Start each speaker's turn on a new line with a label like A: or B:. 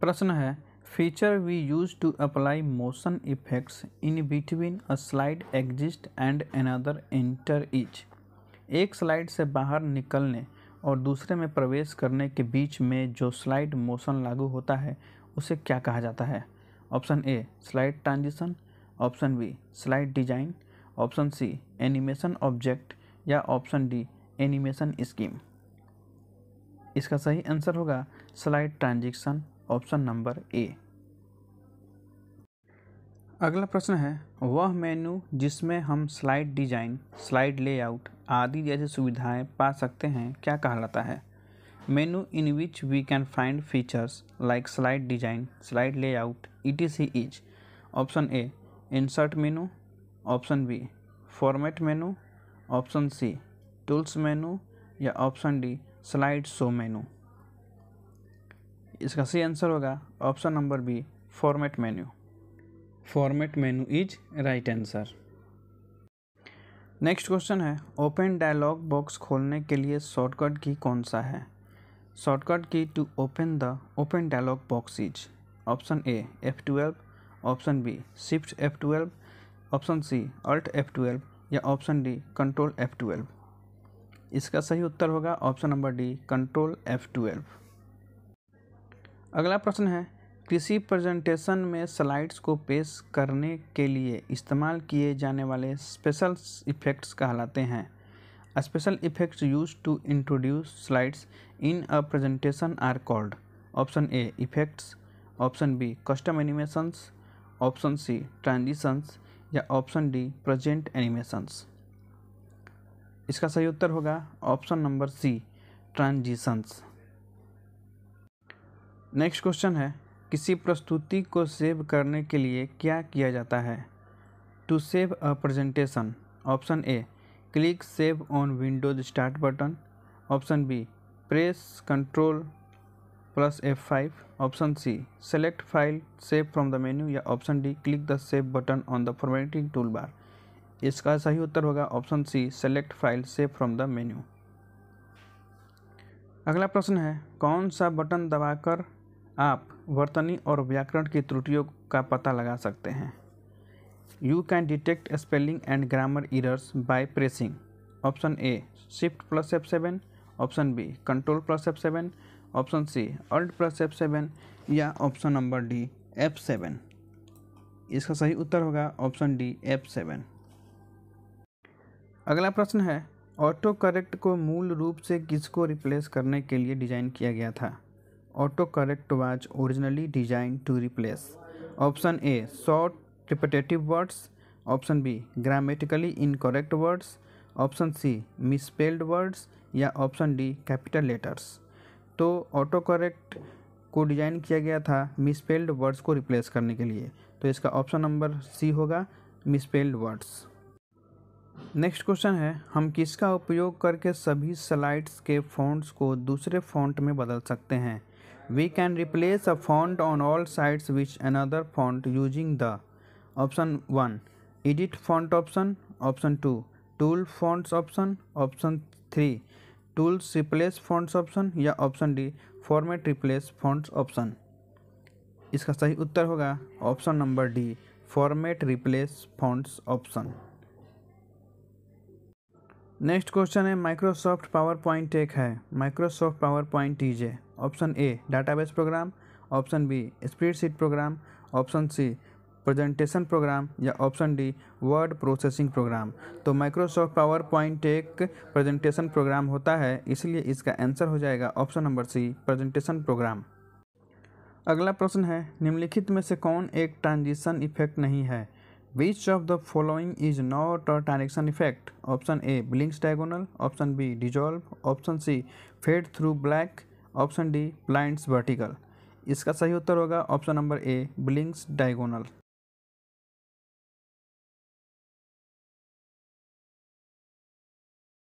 A: प्रश्न है feature we use to apply motion effects in between a slide exits and another enter each एक slide से बाहर निकलने और दूसरे में प्रवेश करने के बीच में जो स्लाइड मोशन लागू होता है उसे क्या कहा जाता है option A slide transition option B slide design option C animation object या ऑप्शन डी एनिमेशन स्कीम इसका सही आंसर होगा slide transition option number A अगला प्रश्न है वह मेनू जिसमें हम स्लाइड डिजाइन स्लाइड लेआउट आदि जैसी सुविधाएं पा सकते हैं क्या कहलाता है menu in which we can find features like slide design slide layout it is he is option A insert menu option B format menu option C tools menu या option D slide show menu इसका सही answer होगा option number B format menu format menu is right answer next question है open dialog box खोलने के लिए shortcut की कौन सा है shortcut key to open the open dialog box is option A F twelve option B shift F twelve option C alt F twelve या option D control F twelve इसका सही उत्तर होगा option number D control F twelve अगला प्रश्न है कृषि presentation में स्लाइड्स को पेश करने के लिए इस्तेमाल किए जाने वाले स्पेशल इफ़ेक्ट्स कहलाते हैं special effects use to introduce slides in a presentation are called option A effects option B custom animations option C transitions या ऑप्शन डी प्रेजेंट एनिमेशंस इसका सही उत्तर होगा option number C transitions next question है किसी प्रस्तुति को save करने के लिए क्या किया जाता है to save a presentation option A click save on Windows start button option B press control plus F five option C select file save from the menu या option D click the save button on the formatting tool bar इसका सही उत्तर होगा option C select file save from the menu अगला प्रश्न है कौन सा बटन दबाकर आप वर्तनी और व्याकरण की त्रुटियों का पता लगा सकते हैं you can detect spelling and grammar errors by pressing option A shift plus F seven option B control plus F seven option C alt plus F seven या option number D F seven इसका सही उत्तर होगा option D F seven अगला प्रश्न है auto autocorrect को मूल रूप से किसको रिप्लेस करने के लिए डिज़ाइन किया गया था correct was originally design to replace option A short repetitive words option B grammatically incorrect words option C misspelled words या ऑप्शन डी कैपिटल लेटर्स तो ऑटो करेक्ट को डिज़ाइन किया गया था मिसपेल्ड वर्ड्स को रिप्लेस करने के लिए तो इसका ऑप्शन नंबर सी होगा मिसपेल्ड वर्ड्स नेक्स्ट क्वेश्चन है हम किसका उपयोग करके सभी स्लाइड्स के फॉन्ट्स को दूसरे फॉन्ट में बदल सकते हैं We can replace a font on all sides with another font using the option 1 edit font option option 2 tool fonts option option 3 tools replace fonts option या option D format replace fonts option इसका सही उत्तर होगा option number D format replace fonts option next question है Microsoft PowerPoint point टेक है Microsoft PowerPoint टीजे option A database program option B spreadsheet program option C presentation program या option D word processing program तो Microsoft PowerPoint एक presentation program होता है इसलिए इसका आंसर हो जाएगा option number C presentation program अगला प्रश्न है निम्नलिखित में से कौन एक ट्रांजिशन इफेक्ट नहीं है which of the following is not a transaction effect option A blinks diagonal option B dissolve option C fade through black option D blinds vertical इसका सही उत्तर होगा option number A blinks diagonal